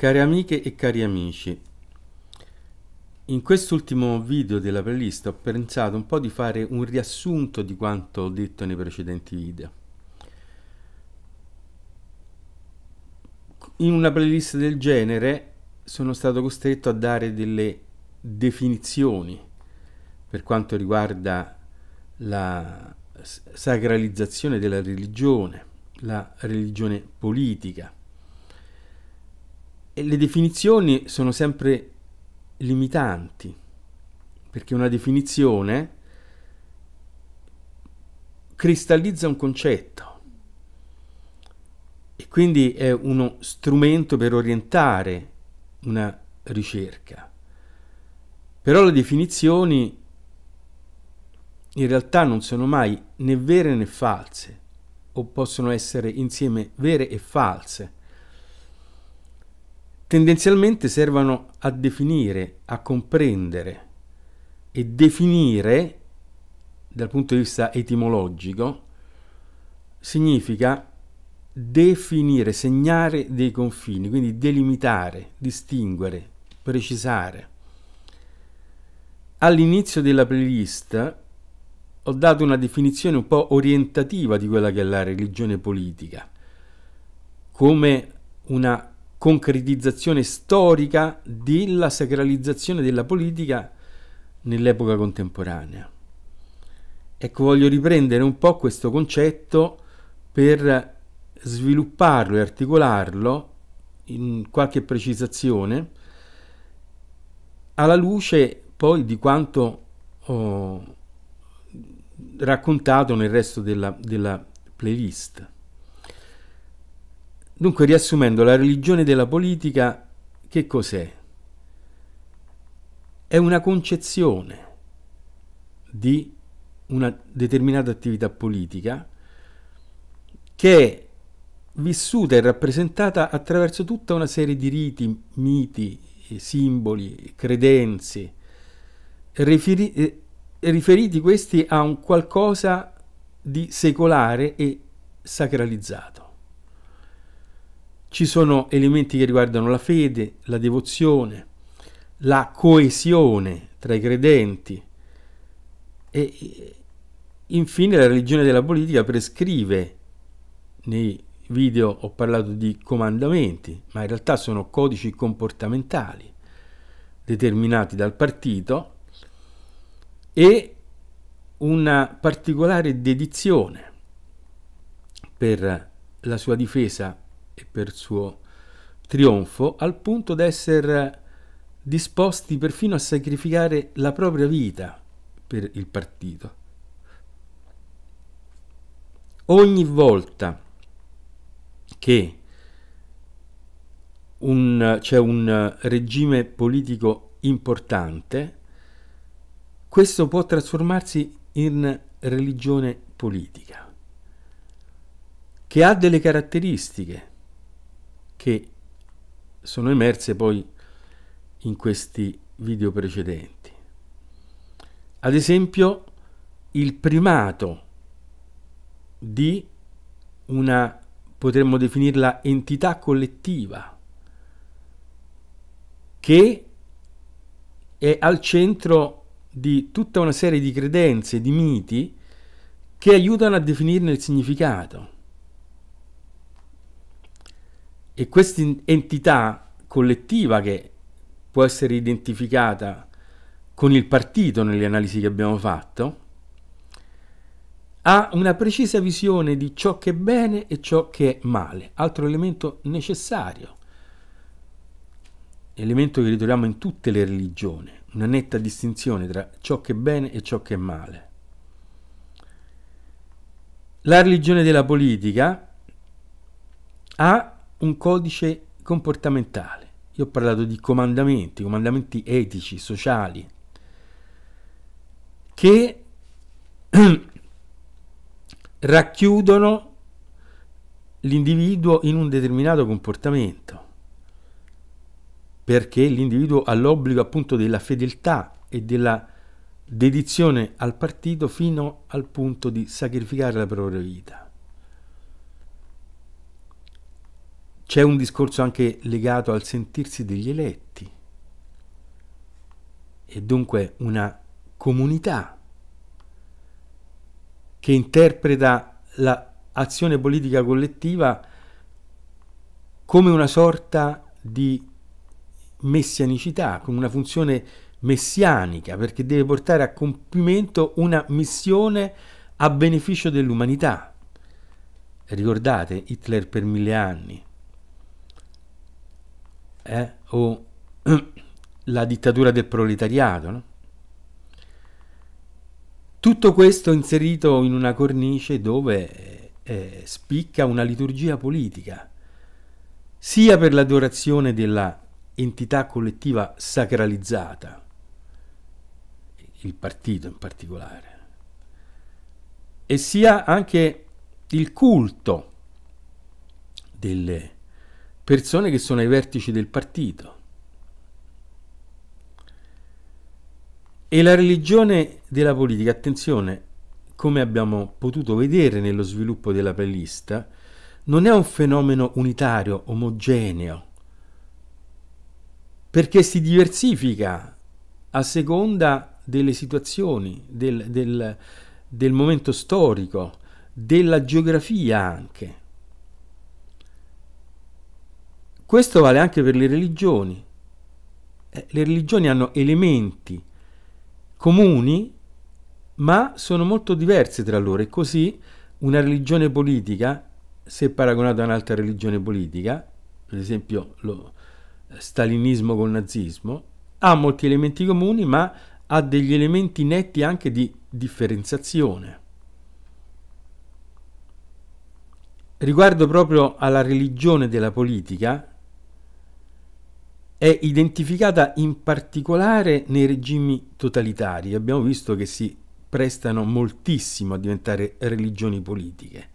Care amiche e cari amici, in quest'ultimo video della playlist ho pensato un po' di fare un riassunto di quanto ho detto nei precedenti video. In una playlist del genere sono stato costretto a dare delle definizioni per quanto riguarda la sacralizzazione della religione, la religione politica, le definizioni sono sempre limitanti, perché una definizione cristallizza un concetto e quindi è uno strumento per orientare una ricerca. Però le definizioni in realtà non sono mai né vere né false, o possono essere insieme vere e false tendenzialmente servono a definire, a comprendere e definire dal punto di vista etimologico significa definire, segnare dei confini, quindi delimitare, distinguere, precisare. All'inizio della playlist ho dato una definizione un po' orientativa di quella che è la religione politica, come una concretizzazione storica della sacralizzazione della politica nell'epoca contemporanea. Ecco, voglio riprendere un po' questo concetto per svilupparlo e articolarlo in qualche precisazione alla luce poi di quanto ho raccontato nel resto della, della playlist. Dunque, riassumendo, la religione della politica che cos'è? È una concezione di una determinata attività politica che è vissuta e rappresentata attraverso tutta una serie di riti, miti, eh, simboli, credenze, riferi eh, riferiti questi a un qualcosa di secolare e sacralizzato. Ci sono elementi che riguardano la fede, la devozione, la coesione tra i credenti e infine la religione della politica prescrive nei video ho parlato di comandamenti, ma in realtà sono codici comportamentali determinati dal partito e una particolare dedizione per la sua difesa e per suo trionfo, al punto da essere disposti perfino a sacrificare la propria vita per il partito. Ogni volta che c'è un regime politico importante, questo può trasformarsi in religione politica, che ha delle caratteristiche che sono emerse poi in questi video precedenti. Ad esempio il primato di una, potremmo definirla, entità collettiva che è al centro di tutta una serie di credenze, di miti che aiutano a definirne il significato. E questa entità collettiva che può essere identificata con il partito nelle analisi che abbiamo fatto, ha una precisa visione di ciò che è bene e ciò che è male, altro elemento necessario, elemento che ritroviamo in tutte le religioni, una netta distinzione tra ciò che è bene e ciò che è male. La religione della politica ha un codice comportamentale. Io ho parlato di comandamenti, comandamenti etici, sociali, che racchiudono l'individuo in un determinato comportamento, perché l'individuo ha l'obbligo appunto della fedeltà e della dedizione al partito fino al punto di sacrificare la propria vita. C'è un discorso anche legato al sentirsi degli eletti e dunque una comunità che interpreta l'azione la politica collettiva come una sorta di messianicità, come una funzione messianica, perché deve portare a compimento una missione a beneficio dell'umanità. Ricordate Hitler per mille anni, eh? o la dittatura del proletariato. No? Tutto questo inserito in una cornice dove eh, spicca una liturgia politica, sia per l'adorazione della entità collettiva sacralizzata, il partito in particolare, e sia anche il culto delle persone che sono ai vertici del partito. E la religione della politica, attenzione, come abbiamo potuto vedere nello sviluppo della playlist, non è un fenomeno unitario, omogeneo, perché si diversifica a seconda delle situazioni, del, del, del momento storico, della geografia anche. Questo vale anche per le religioni. Eh, le religioni hanno elementi comuni, ma sono molto diverse tra loro e così una religione politica, se paragonata a un'altra religione politica, per esempio lo eh, stalinismo col nazismo, ha molti elementi comuni, ma ha degli elementi netti anche di differenziazione. Riguardo proprio alla religione della politica, è identificata in particolare nei regimi totalitari. Abbiamo visto che si prestano moltissimo a diventare religioni politiche.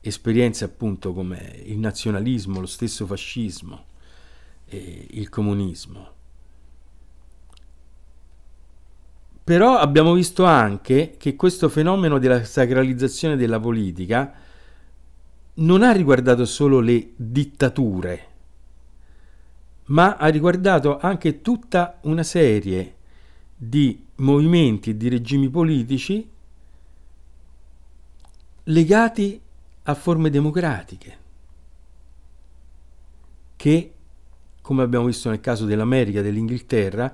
Esperienze appunto come il nazionalismo, lo stesso fascismo, eh, il comunismo. Però abbiamo visto anche che questo fenomeno della sacralizzazione della politica non ha riguardato solo le dittature, ma ha riguardato anche tutta una serie di movimenti e di regimi politici legati a forme democratiche che, come abbiamo visto nel caso dell'America e dell'Inghilterra,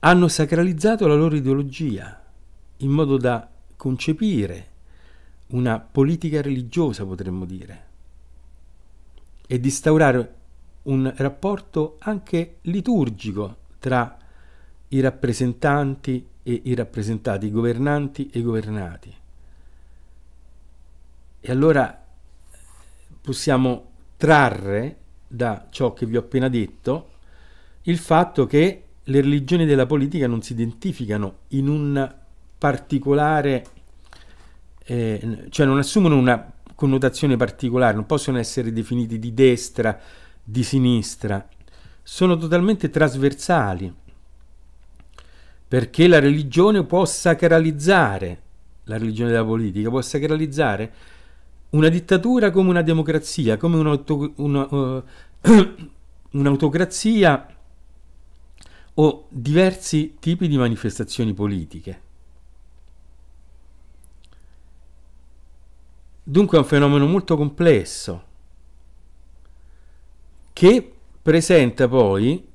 hanno sacralizzato la loro ideologia in modo da concepire una politica religiosa, potremmo dire, e di instaurare un rapporto anche liturgico tra i rappresentanti e i rappresentati, i governanti e i governati. E allora eh, possiamo trarre da ciò che vi ho appena detto il fatto che le religioni della politica non si identificano in un particolare, eh, cioè non assumono una connotazione particolare, non possono essere definiti di destra, di sinistra sono totalmente trasversali, perché la religione può sacralizzare, la religione della politica può sacralizzare una dittatura come una democrazia, come un'auto, una, uh, un'autocrazia o diversi tipi di manifestazioni politiche. Dunque è un fenomeno molto complesso che presenta poi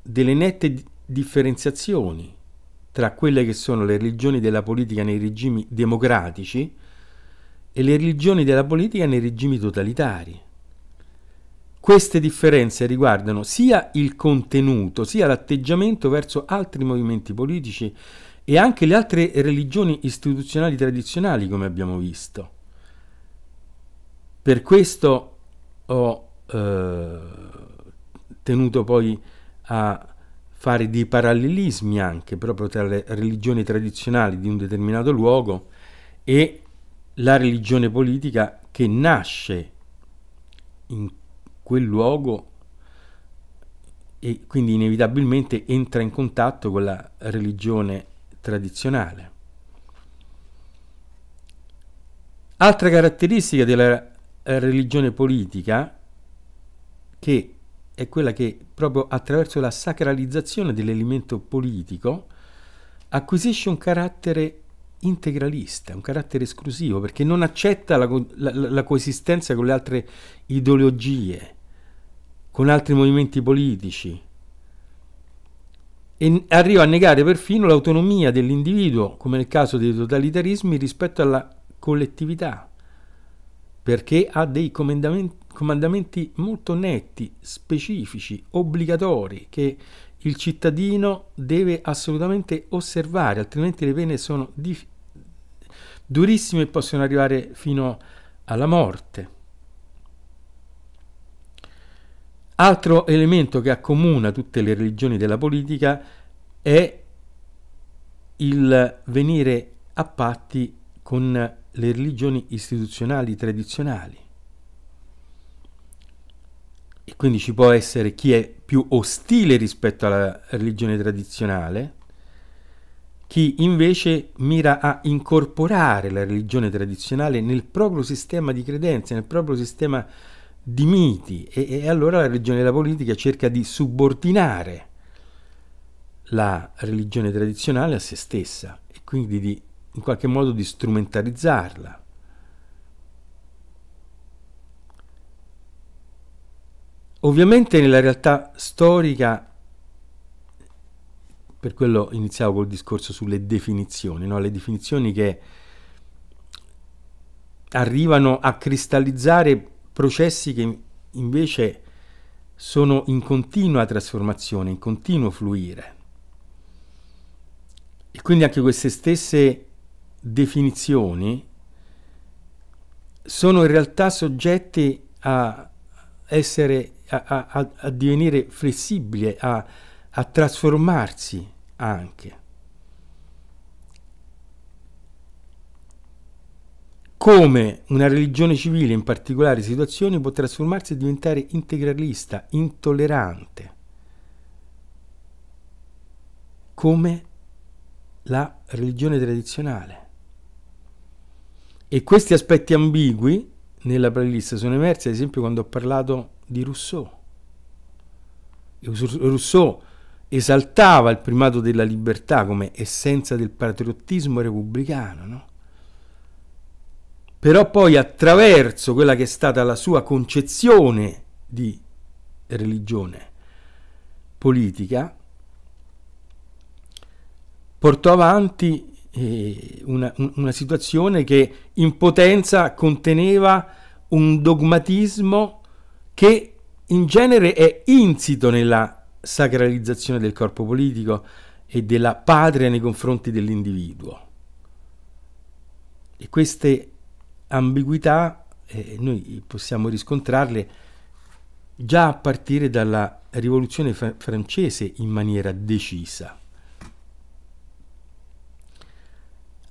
delle nette differenziazioni tra quelle che sono le religioni della politica nei regimi democratici e le religioni della politica nei regimi totalitari. Queste differenze riguardano sia il contenuto, sia l'atteggiamento verso altri movimenti politici e anche le altre religioni istituzionali tradizionali, come abbiamo visto. Per questo ho eh, tenuto poi a fare dei parallelismi anche proprio tra le religioni tradizionali di un determinato luogo e la religione politica che nasce in quel luogo e quindi inevitabilmente entra in contatto con la religione tradizionale. Altra caratteristica della religione politica che è quella che proprio attraverso la sacralizzazione dell'elemento politico acquisisce un carattere integralista, un carattere esclusivo, perché non accetta la, la, la coesistenza con le altre ideologie, con altri movimenti politici, e arriva a negare perfino l'autonomia dell'individuo, come nel caso dei totalitarismi, rispetto alla collettività, perché ha dei comandamenti comandamenti molto netti, specifici, obbligatori che il cittadino deve assolutamente osservare, altrimenti le pene sono dif- durissime e possono arrivare fino alla morte. Altro elemento che accomuna tutte le religioni della politica è il venire a patti con le religioni istituzionali tradizionali e quindi ci può essere chi è più ostile rispetto alla religione tradizionale, chi invece mira a incorporare la religione tradizionale nel proprio sistema di credenze, nel proprio sistema di miti e, e allora la religione della politica cerca di subordinare la religione tradizionale a se stessa e quindi di in qualche modo di strumentalizzarla. Ovviamente nella realtà storica, per quello iniziavo col discorso sulle definizioni, no? le definizioni che arrivano a cristallizzare processi che invece sono in continua trasformazione, in continuo fluire. E quindi anche queste stesse definizioni sono in realtà soggette a essere a, a, a divenire flessibile, a, a trasformarsi anche. Come una religione civile in particolari situazioni può trasformarsi e diventare integralista, intollerante. Come la religione tradizionale. E questi aspetti ambigui nella playlist sono emerse ad esempio quando ho parlato di Rousseau. Rousseau esaltava il primato della libertà come essenza del patriottismo repubblicano, no? però poi attraverso quella che è stata la sua concezione di religione politica, portò avanti eh, una, una, situazione che in potenza conteneva un dogmatismo che in genere è insito nella sacralizzazione del corpo politico e della patria nei confronti dell'individuo. E queste ambiguità eh, noi possiamo riscontrarle già a partire dalla rivoluzione fr- francese in maniera decisa.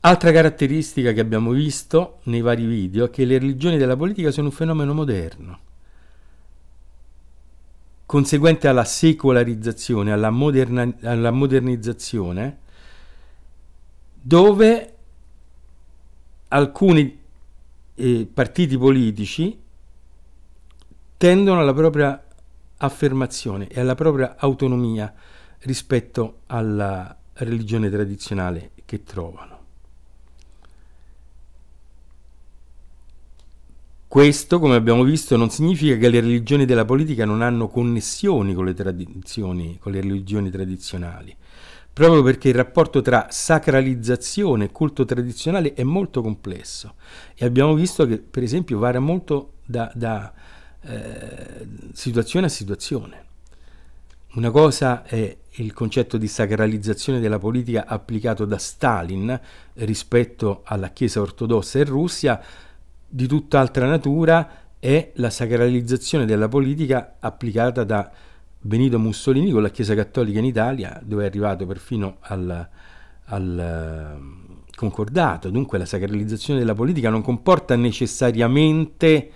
Altra caratteristica che abbiamo visto nei vari video è che le religioni della politica sono un fenomeno moderno, conseguente alla secolarizzazione, alla, moderna, alla modernizzazione, dove alcuni eh, partiti politici tendono alla propria affermazione e alla propria autonomia rispetto alla religione tradizionale che trovano. Questo, come abbiamo visto, non significa che le religioni della politica non hanno connessioni con le, tradizioni, con le religioni tradizionali, proprio perché il rapporto tra sacralizzazione e culto tradizionale è molto complesso e abbiamo visto che, per esempio, varia molto da, da eh, situazione a situazione. Una cosa è il concetto di sacralizzazione della politica applicato da Stalin rispetto alla Chiesa ortodossa in Russia, di tutt'altra natura è la sacralizzazione della politica applicata da Benito Mussolini con la Chiesa Cattolica in Italia, dove è arrivato perfino al, al ehm, concordato. Dunque la sacralizzazione della politica non comporta necessariamente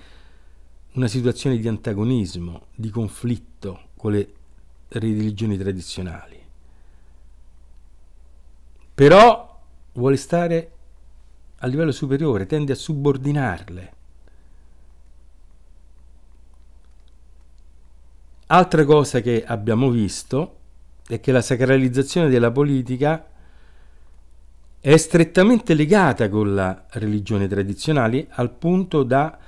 una situazione di antagonismo, di conflitto con le religioni tradizionali. Però vuole stare a livello superiore, tende a subordinarle. Altra cosa che abbiamo visto è che la sacralizzazione della politica è strettamente legata con la religione tradizionale al punto da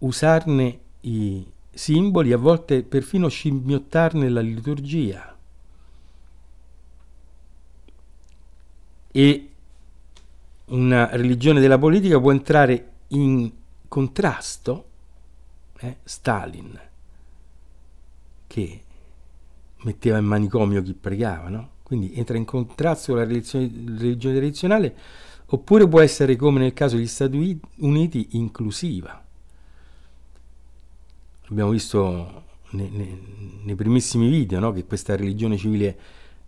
usarne i simboli, a volte perfino scimmiottarne la liturgia. E una religione della politica può entrare in contrasto eh, Stalin, che metteva in manicomio chi pregava, no? quindi entra in contrasto con la religione, tradizionale, oppure può essere, come nel caso degli Stati Uniti, inclusiva. Abbiamo visto ne, ne, nei primissimi video no? che questa religione civile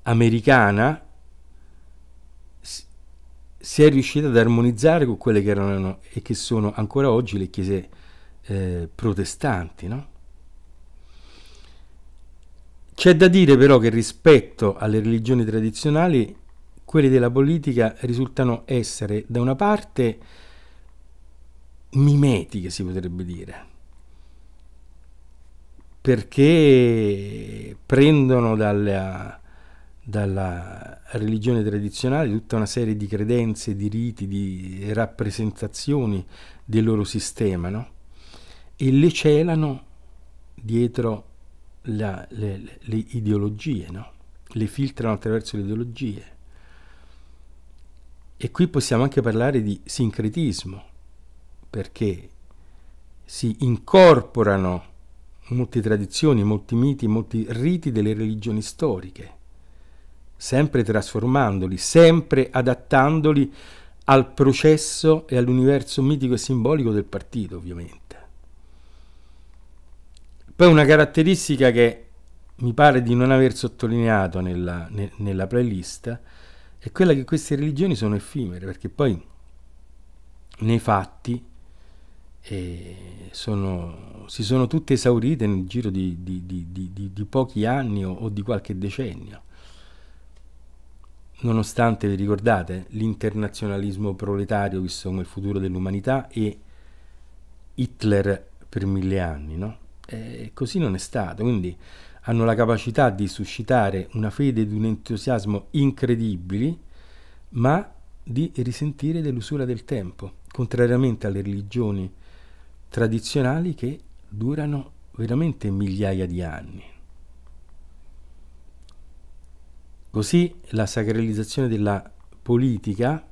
americana si è riuscita ad armonizzare con quelle che erano e che sono ancora oggi le chiese eh, protestanti. No? C'è da dire però che rispetto alle religioni tradizionali, quelle della politica risultano essere da una parte mimetiche, si potrebbe dire, perché prendono dalla, dalla religione tradizionale tutta una serie di credenze, di riti, di rappresentazioni del loro sistema, no? E le celano dietro la, le, le, ideologie, no? Le filtrano attraverso le ideologie. E qui possiamo anche parlare di sincretismo, perché si incorporano molte tradizioni, molti miti, molti riti delle religioni storiche sempre trasformandoli, sempre adattandoli al processo e all'universo mitico e simbolico del partito, ovviamente. Poi una caratteristica che mi pare di non aver sottolineato nella, ne, nella playlist è quella che queste religioni sono effimere, perché poi nei fatti eh, sono, si sono tutte esaurite nel giro di, di, di, di pochi anni o, o di qualche decennio nonostante, vi ricordate, l'internazionalismo proletario visto come il futuro dell'umanità e Hitler per mille anni, no? E così non è stato, quindi hanno la capacità di suscitare una fede ed un entusiasmo incredibili, ma di risentire dell'usura del tempo, contrariamente alle religioni tradizionali che durano veramente migliaia di anni. Così la sacralizzazione della politica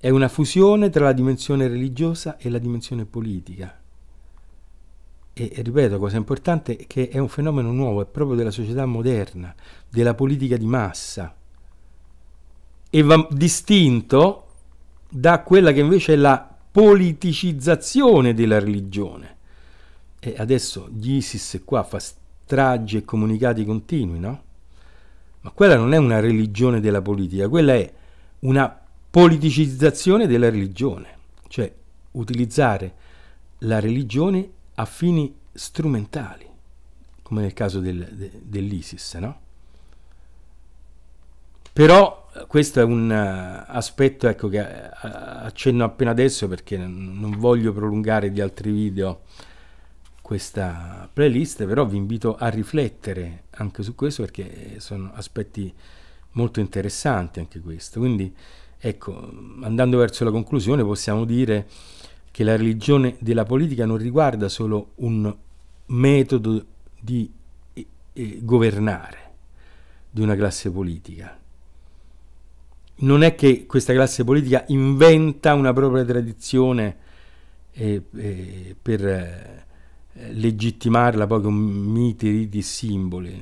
è una fusione tra la dimensione religiosa e la dimensione politica. E, e ripeto, cosa importante è che è un fenomeno nuovo, è proprio della società moderna, della politica di massa, e va distinto da quella che invece è la politicizzazione della religione. E adesso gli qua fa stragi e comunicati continui, no? Ma quella non è una religione della politica, quella è una politicizzazione della religione, cioè utilizzare la religione a fini strumentali, come nel caso del, de, dell'ISIS, no? Però eh, questo è un eh, aspetto ecco, che eh, accenno appena adesso perché non voglio prolungare di altri video questa playlist, però vi invito a riflettere anche su questo perché sono aspetti molto interessanti anche questo. Quindi ecco, andando verso la conclusione possiamo dire che la religione della politica non riguarda solo un metodo di eh, eh governare di una classe politica. Non è che questa classe politica inventa una propria tradizione eh, eh, per eh, legittimarla poi con miti, riti simboli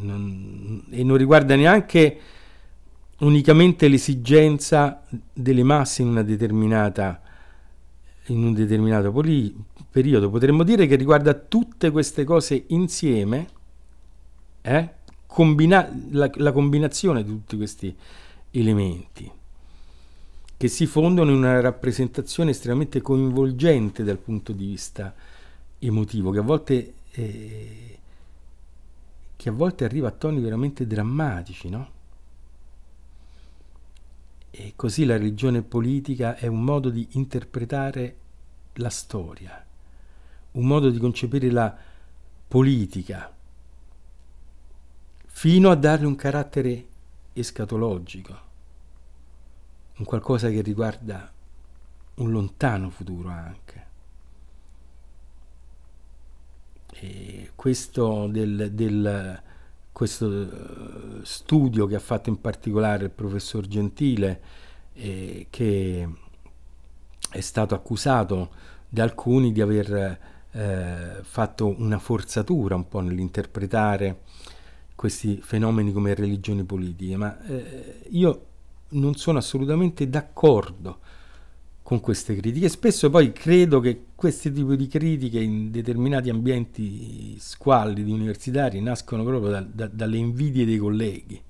non, e non riguarda neanche unicamente l'esigenza delle masse in, una determinata, in un determinato poli, periodo, potremmo dire che riguarda tutte queste cose insieme, eh? Combina- la, la combinazione di tutti questi elementi che si fondono in una rappresentazione estremamente coinvolgente dal punto di vista emotivo che a volte, eh, che a volte arriva a toni veramente drammatici, no? E così la religione politica è un modo di interpretare la storia, un modo di concepire la politica, fino a darle un carattere escatologico, un qualcosa che riguarda un lontano futuro anche. questo, del, del, questo, eh, studio che ha fatto in particolare il professor Gentile, eh, che è stato accusato da alcuni di aver eh, fatto una forzatura un po' nell'interpretare questi fenomeni come religioni politiche, ma eh, io non sono assolutamente d'accordo con queste critiche. Spesso poi credo che questi tipi di critiche in determinati ambienti squallidi universitari nascono proprio da, da, dalle invidie dei colleghi,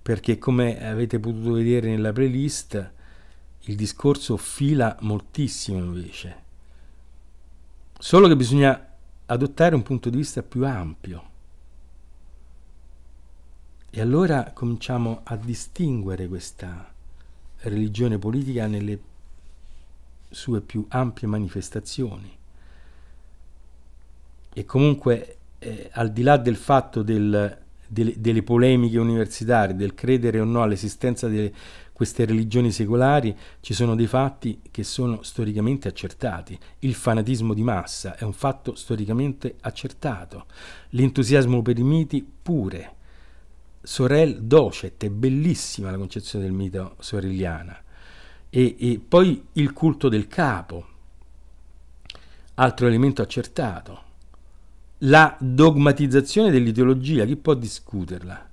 perché come avete potuto vedere nella playlist il discorso fila moltissimo invece. Solo che bisogna adottare un punto di vista più ampio. E allora cominciamo a distinguere questa religione politica nelle sue più ampie manifestazioni. E comunque, eh, al di là del fatto del, del, delle polemiche universitarie, del credere o no all'esistenza di queste religioni secolari, ci sono dei fatti che sono storicamente accertati. Il fanatismo di massa è un fatto storicamente accertato. L'entusiasmo per i miti pure. Sorel Docet, è bellissima la concezione del mito sorelliana e, e poi il culto del capo, altro elemento accertato. La dogmatizzazione dell'ideologia, chi può discuterla?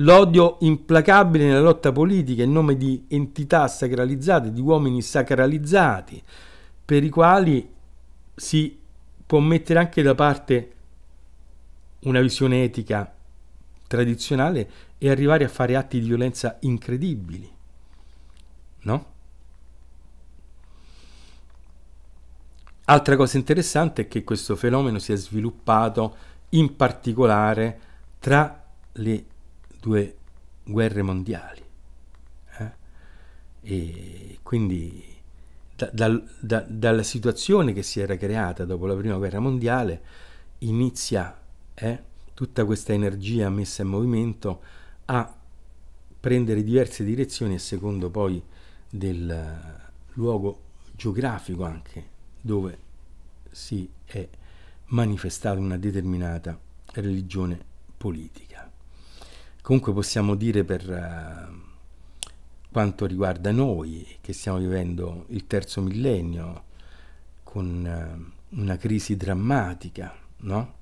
L'odio implacabile nella lotta politica in nome di entità sacralizzate, di uomini sacralizzati, per i quali si può mettere anche da parte una visione etica tradizionale e arrivare a fare atti di violenza incredibili no? Altra cosa interessante è che questo fenomeno si è sviluppato in particolare tra le due guerre mondiali. Eh? E quindi da, da, da, dalla situazione che si era creata dopo la prima guerra mondiale inizia eh, tutta questa energia messa in movimento a prendere diverse direzioni e secondo poi del eh, luogo geografico anche dove si è manifestata una determinata religione politica. Comunque possiamo dire per eh, quanto riguarda noi che stiamo vivendo il terzo millennio con eh, una crisi drammatica, no?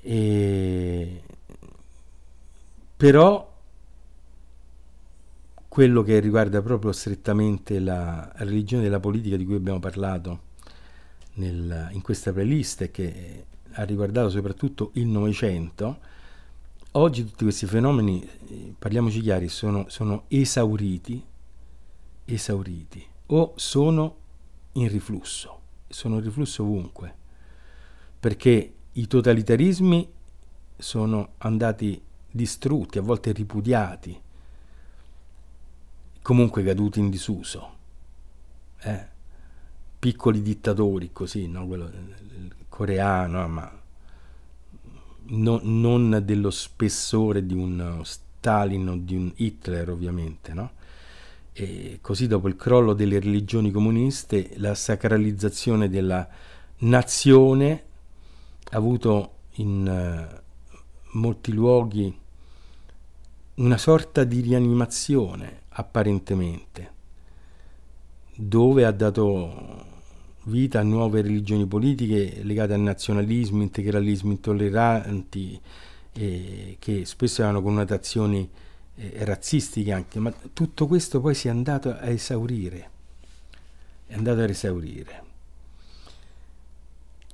E però quello che riguarda proprio strettamente la religione e la politica di cui abbiamo parlato nel, in questa playlist e che ha riguardato soprattutto il Novecento, oggi tutti questi fenomeni, eh, parliamoci chiari, sono, sono esauriti, esauriti o sono in riflusso, sono in riflusso ovunque, perché i totalitarismi sono andati distrutti, a volte ripudiati, comunque caduti in disuso. Eh? Piccoli dittatori così, no? Quello, eh, coreano, ma no, non dello spessore di un uh, Stalin o di un Hitler ovviamente, no? E così dopo il crollo delle religioni comuniste la sacralizzazione della nazione ha avuto in uh, molti luoghi una sorta di rianimazione apparentemente, dove ha dato vita a nuove religioni politiche legate a nazionalismi, integralismi intolleranti, eh, che spesso avevano connotazioni eh, razzistiche anche, ma tutto questo poi si è andato a esaurire, è andato a esaurire.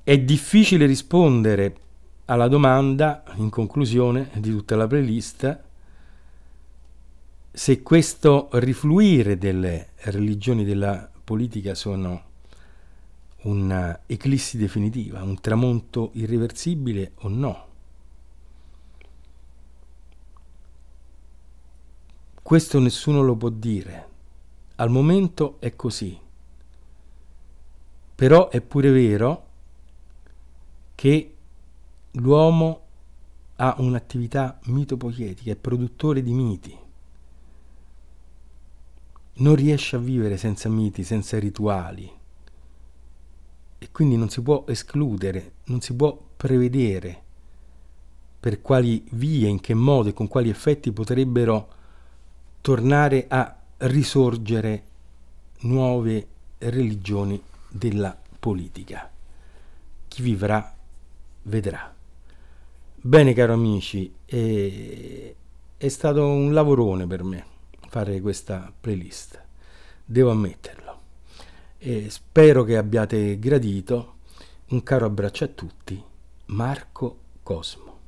È difficile rispondere alla domanda, in conclusione di tutta la playlist, se questo rifluire delle religioni della politica sono un'eclissi definitiva, un tramonto irreversibile o no. Questo nessuno lo può dire. Al momento è così. Però è pure vero che l'uomo ha un'attività mitopoietica, è produttore di miti non riesce a vivere senza miti, senza rituali. E quindi non si può escludere, non si può prevedere per quali vie, in che modo e con quali effetti potrebbero tornare a risorgere nuove religioni della politica. Chi vivrà vedrà. Bene caro amici, eh, è stato un lavorone per me fare questa playlist. Devo ammetterlo. E spero che abbiate gradito. Un caro abbraccio a tutti. Marco Cosmo.